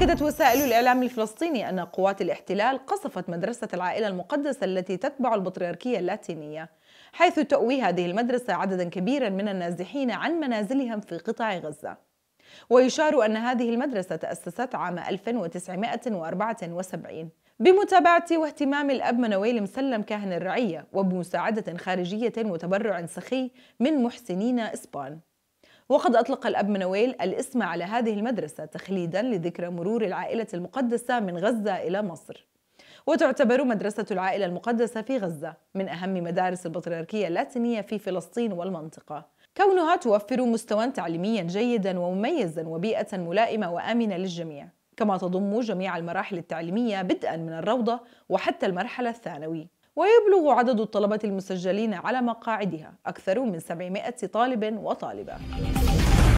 أكدت وسائل الإعلام الفلسطيني أن قوات الاحتلال قصفت مدرسة العائلة المقدسة التي تتبع البطريركية اللاتينية حيث تأوي هذه المدرسة عددا كبيرا من النازحين عن منازلهم في قطاع غزة ويشار أن هذه المدرسة تأسست عام 1974 بمتابعة واهتمام الأب منويل مسلم كاهن الرعية وبمساعدة خارجية وتبرع سخي من محسنين إسبان وقد أطلق الأب منويل الاسم على هذه المدرسة تخليدا لذكرى مرور العائلة المقدسة من غزة إلى مصر وتعتبر مدرسة العائلة المقدسة في غزة من أهم مدارس البطريركية اللاتينية في فلسطين والمنطقة كونها توفر مستوى تعليميا جيدا ومميزا وبيئة ملائمة وآمنة للجميع كما تضم جميع المراحل التعليمية بدءا من الروضة وحتى المرحلة الثانوي ويبلغ عدد الطلبة المسجلين على مقاعدها أكثر من 700 طالب وطالبة